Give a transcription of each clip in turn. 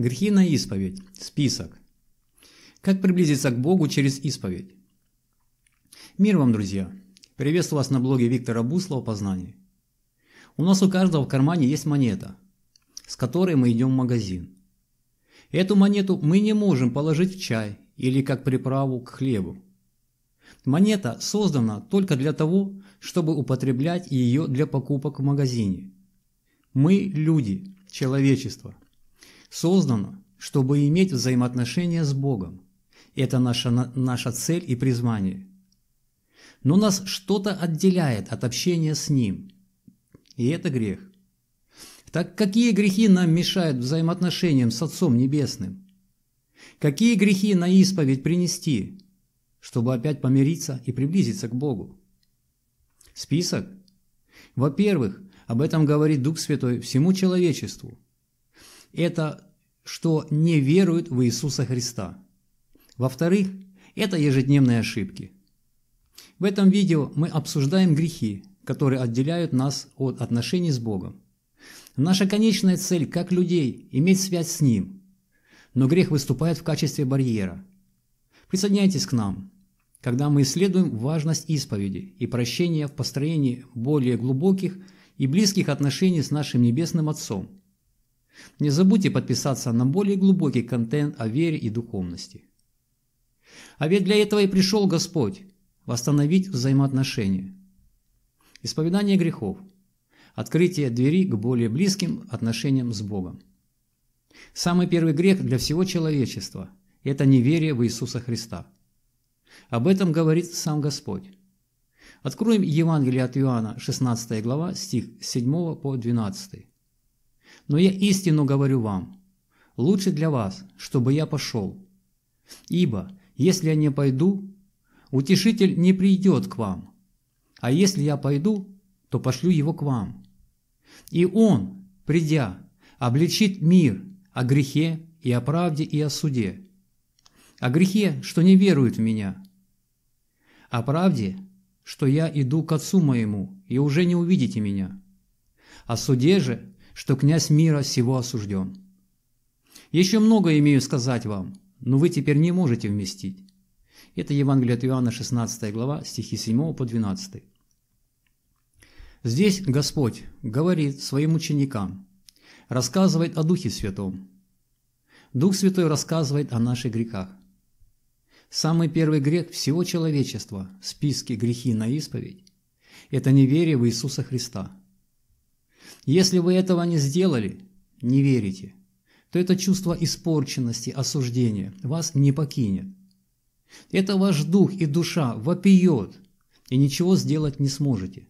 Грехи на исповедь. Список. Как приблизиться к Богу через исповедь? Мир вам, друзья! Приветствую вас на блоге Виктора Буслова «Познание». У нас у каждого в кармане есть монета, с которой мы идем в магазин. Эту монету мы не можем положить в чай или как приправу к хлебу. Монета создана только для того, чтобы употреблять ее для покупок в магазине. Мы – люди, человечество – создано, чтобы иметь взаимоотношения с Богом. Это наша, наша цель и призвание. Но нас что-то отделяет от общения с Ним. И это грех. Так какие грехи нам мешают взаимоотношениям с Отцом Небесным? Какие грехи на исповедь принести, чтобы опять помириться и приблизиться к Богу? Список? Во-первых, об этом говорит Дух Святой всему человечеству. Это что не веруют в Иисуса Христа. Во-вторых, это ежедневные ошибки. В этом видео мы обсуждаем грехи, которые отделяют нас от отношений с Богом. Наша конечная цель, как людей, иметь связь с Ним. Но грех выступает в качестве барьера. Присоединяйтесь к нам, когда мы исследуем важность исповеди и прощения в построении более глубоких и близких отношений с нашим Небесным Отцом – не забудьте подписаться на более глубокий контент о вере и духовности. А ведь для этого и пришел Господь – восстановить взаимоотношения. Исповедание грехов – открытие двери к более близким отношениям с Богом. Самый первый грех для всего человечества – это неверие в Иисуса Христа. Об этом говорит сам Господь. Откроем Евангелие от Иоанна, 16 глава, стих 7 по 12. Но я истину говорю вам, лучше для вас, чтобы я пошел. Ибо, если я не пойду, утешитель не придет к вам, а если я пойду, то пошлю его к вам. И он, придя, обличит мир о грехе и о правде и о суде, о грехе, что не верует в меня, о правде, что я иду к Отцу моему, и уже не увидите меня, о суде же, что князь мира всего осужден. Еще много имею сказать вам, но вы теперь не можете вместить. Это Евангелие от Иоанна, 16 глава, стихи 7 по 12. Здесь Господь говорит своим ученикам, рассказывает о Духе Святом. Дух Святой рассказывает о наших грехах. Самый первый грех всего человечества в списке грехи на исповедь – это неверие в Иисуса Христа – если вы этого не сделали, не верите, то это чувство испорченности, осуждения вас не покинет. Это ваш дух и душа вопиет, и ничего сделать не сможете.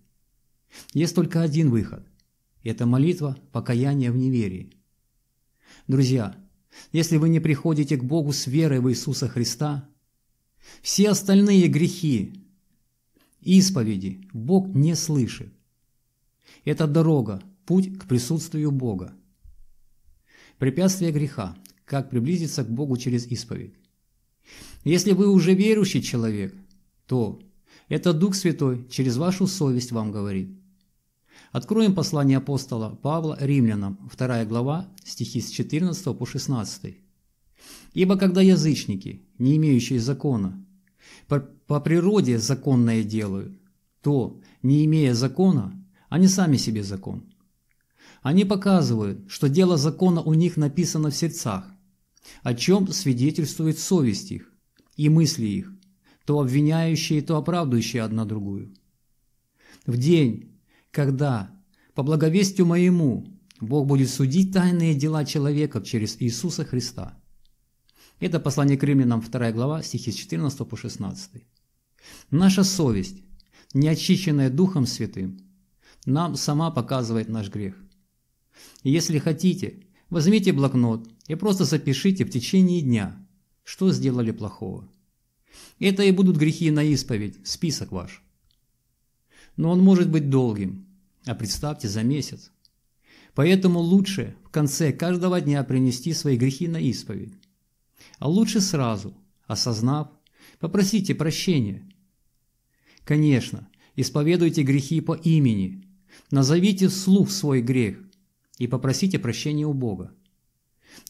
Есть только один выход – это молитва покаяния в неверии. Друзья, если вы не приходите к Богу с верой в Иисуса Христа, все остальные грехи, исповеди Бог не слышит. Это дорога, Путь к присутствию Бога. Препятствие греха. Как приблизиться к Богу через исповедь. Если вы уже верующий человек, то это Дух Святой через вашу совесть вам говорит. Откроем послание апостола Павла римлянам, 2 глава, стихи с 14 по 16. «Ибо когда язычники, не имеющие закона, по, по природе законное делают, то, не имея закона, они сами себе закон, они показывают, что дело закона у них написано в сердцах, о чем свидетельствует совесть их и мысли их, то обвиняющие, то оправдывающие одна другую. В день, когда, по благовестию моему, Бог будет судить тайные дела человека через Иисуса Христа. Это послание к римлянам 2 глава, стихи с 14 по 16. Наша совесть, не очищенная Духом Святым, нам сама показывает наш грех – если хотите, возьмите блокнот и просто запишите в течение дня, что сделали плохого. Это и будут грехи на исповедь, список ваш. Но он может быть долгим, а представьте за месяц. Поэтому лучше в конце каждого дня принести свои грехи на исповедь. А лучше сразу, осознав, попросите прощения. Конечно, исповедуйте грехи по имени. Назовите вслух свой грех, и попросите прощения у Бога.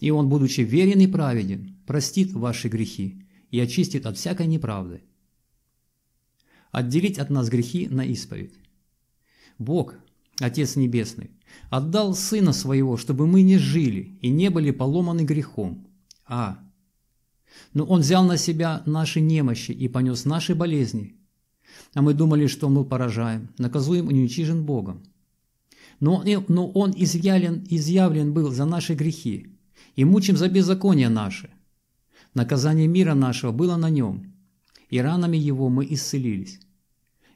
И Он, будучи верен и праведен, простит ваши грехи и очистит от всякой неправды. Отделить от нас грехи на исповедь. Бог, Отец Небесный, отдал Сына Своего, чтобы мы не жили и не были поломаны грехом. А. Но Он взял на Себя наши немощи и понес наши болезни. А мы думали, что мы поражаем, наказуем и уничижен Богом. Но, но он изъявлен, изъявлен был за наши грехи, и мучим за беззаконие наши. Наказание мира нашего было на нем, и ранами его мы исцелились.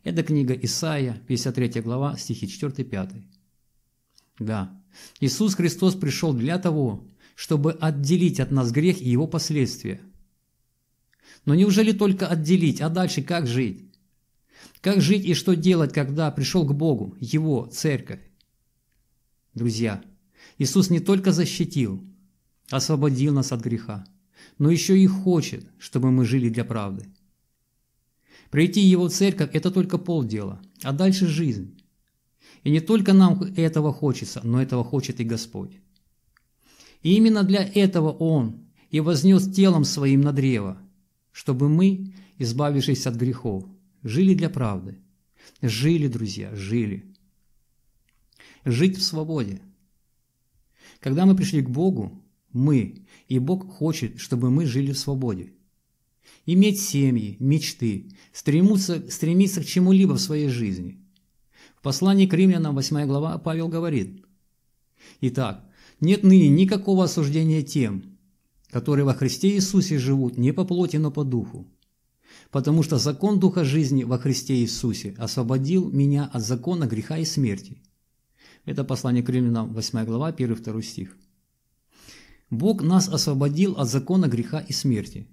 Это книга Исаия, 53 глава, стихи 4-5. Да, Иисус Христос пришел для того, чтобы отделить от нас грех и его последствия. Но неужели только отделить, а дальше как жить? Как жить и что делать, когда пришел к Богу, Его, Церковь? Друзья, Иисус не только защитил, освободил нас от греха, но еще и хочет, чтобы мы жили для правды. Прийти в Его церковь – это только полдела, а дальше жизнь. И не только нам этого хочется, но этого хочет и Господь. И именно для этого Он и вознес телом Своим на древо, чтобы мы, избавившись от грехов, жили для правды. Жили, друзья, жили жить в свободе. Когда мы пришли к Богу, мы, и Бог хочет, чтобы мы жили в свободе. Иметь семьи, мечты, стремиться, стремиться к чему-либо в своей жизни. В послании к римлянам 8 глава Павел говорит, «Итак, нет ныне никакого осуждения тем, которые во Христе Иисусе живут не по плоти, но по духу, потому что закон Духа жизни во Христе Иисусе освободил меня от закона греха и смерти. Это послание к римлянам, 8 глава, 1-2 стих. Бог нас освободил от закона греха и смерти.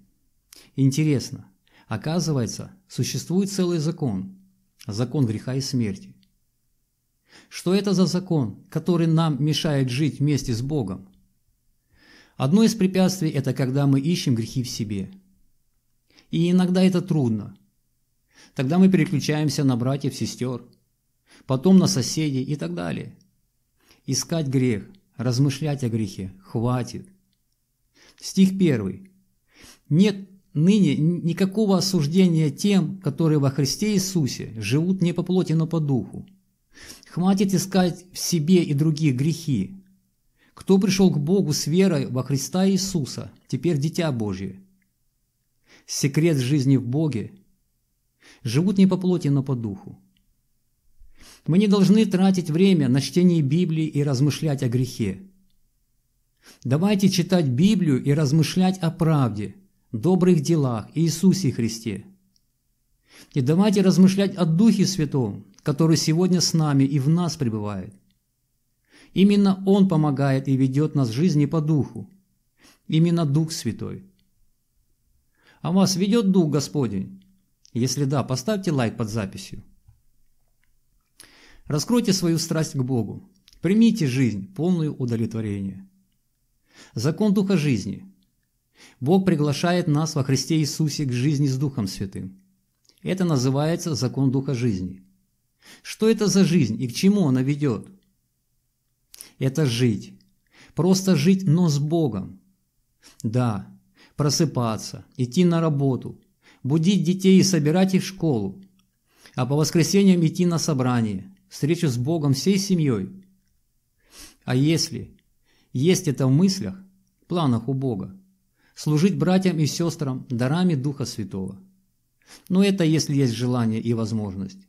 Интересно, оказывается, существует целый закон, закон греха и смерти. Что это за закон, который нам мешает жить вместе с Богом? Одно из препятствий – это когда мы ищем грехи в себе. И иногда это трудно. Тогда мы переключаемся на братьев, сестер, потом на соседей и так далее искать грех, размышлять о грехе. Хватит. Стих 1. Нет ныне никакого осуждения тем, которые во Христе Иисусе живут не по плоти, но по духу. Хватит искать в себе и других грехи. Кто пришел к Богу с верой во Христа Иисуса, теперь дитя Божье. Секрет жизни в Боге. Живут не по плоти, но по духу. Мы не должны тратить время на чтение Библии и размышлять о грехе. Давайте читать Библию и размышлять о правде, добрых делах Иисусе Христе. И давайте размышлять о Духе Святом, который сегодня с нами и в нас пребывает. Именно Он помогает и ведет нас в жизни по Духу. Именно Дух Святой. А вас ведет Дух Господень? Если да, поставьте лайк под записью. Раскройте свою страсть к Богу. Примите жизнь, полную удовлетворение. Закон Духа жизни. Бог приглашает нас во Христе Иисусе к жизни с Духом Святым. Это называется закон Духа жизни. Что это за жизнь и к чему она ведет? Это жить. Просто жить, но с Богом. Да, просыпаться, идти на работу, будить детей и собирать их в школу, а по воскресеньям идти на собрание, встречу с Богом всей семьей. А если есть это в мыслях, планах у Бога, служить братьям и сестрам дарами Духа Святого. Но это если есть желание и возможность.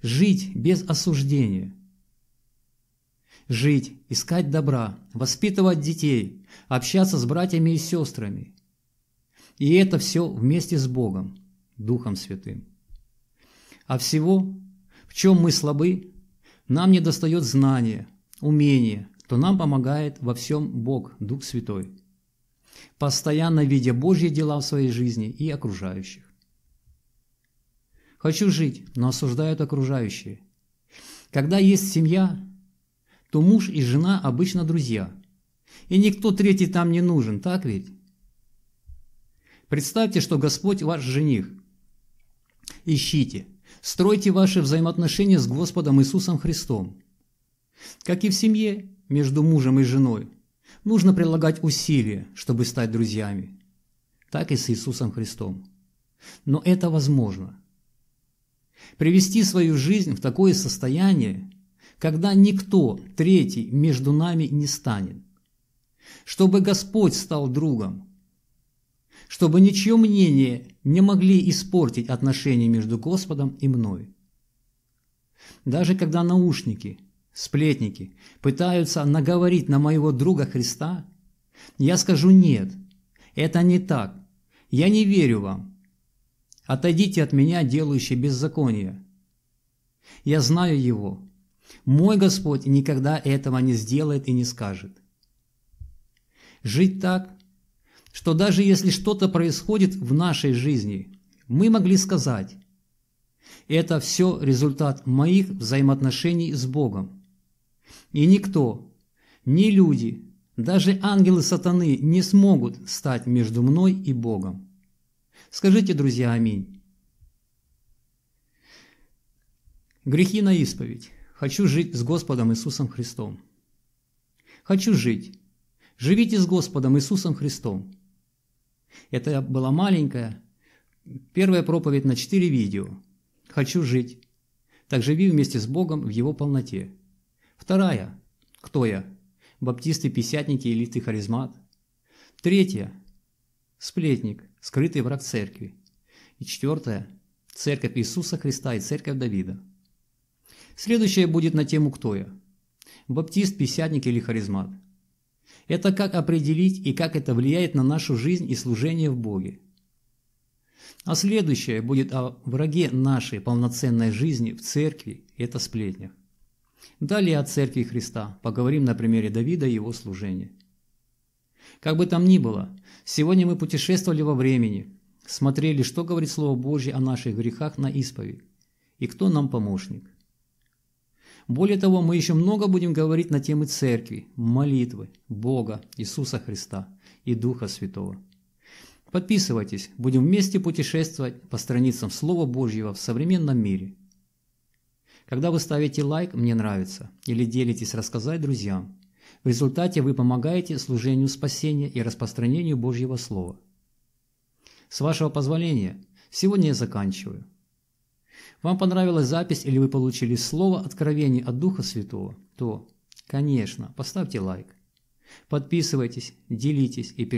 Жить без осуждения. Жить, искать добра, воспитывать детей, общаться с братьями и сестрами. И это все вместе с Богом, Духом Святым. А всего, в чем мы слабы, нам не достает знания, умения, то нам помогает во всем Бог, Дух Святой, постоянно видя Божьи дела в своей жизни и окружающих. Хочу жить, но осуждают окружающие. Когда есть семья, то муж и жена обычно друзья. И никто третий там не нужен, так ведь? Представьте, что Господь ваш жених. Ищите, Стройте ваши взаимоотношения с Господом Иисусом Христом. Как и в семье, между мужем и женой, нужно прилагать усилия, чтобы стать друзьями. Так и с Иисусом Христом. Но это возможно. Привести свою жизнь в такое состояние, когда никто третий между нами не станет. Чтобы Господь стал другом, чтобы ничье мнение не могли испортить отношения между Господом и мной. Даже когда наушники, сплетники пытаются наговорить на моего друга Христа, я скажу «нет, это не так, я не верю вам, отойдите от меня, делающий беззаконие». Я знаю его, мой Господь никогда этого не сделает и не скажет. Жить так что даже если что-то происходит в нашей жизни, мы могли сказать «Это все результат моих взаимоотношений с Богом». И никто, ни люди, даже ангелы сатаны не смогут стать между мной и Богом. Скажите, друзья, аминь. Грехи на исповедь. Хочу жить с Господом Иисусом Христом. Хочу жить. Живите с Господом Иисусом Христом. Это была маленькая, первая проповедь на четыре видео «Хочу жить», «Так живи вместе с Богом в Его полноте». Вторая «Кто я?» «Баптисты, писятники, элиты, харизмат». Третья «Сплетник, скрытый враг церкви». И четвертая «Церковь Иисуса Христа и Церковь Давида». Следующая будет на тему «Кто я?» Баптист, писятник или харизмат – это как определить и как это влияет на нашу жизнь и служение в Боге. А следующее будет о враге нашей полноценной жизни в церкви – это сплетнях. Далее о церкви Христа поговорим на примере Давида и его служения. Как бы там ни было, сегодня мы путешествовали во времени, смотрели, что говорит Слово Божье о наших грехах на исповедь и кто нам помощник. Более того, мы еще много будем говорить на темы церкви, молитвы, Бога, Иисуса Христа и Духа Святого. Подписывайтесь, будем вместе путешествовать по страницам Слова Божьего в современном мире. Когда вы ставите лайк «Мне нравится» или делитесь «Рассказать друзьям», в результате вы помогаете служению спасения и распространению Божьего Слова. С вашего позволения, сегодня я заканчиваю. Вам понравилась запись или вы получили слово откровение от Духа Святого, то, конечно, поставьте лайк. Подписывайтесь, делитесь и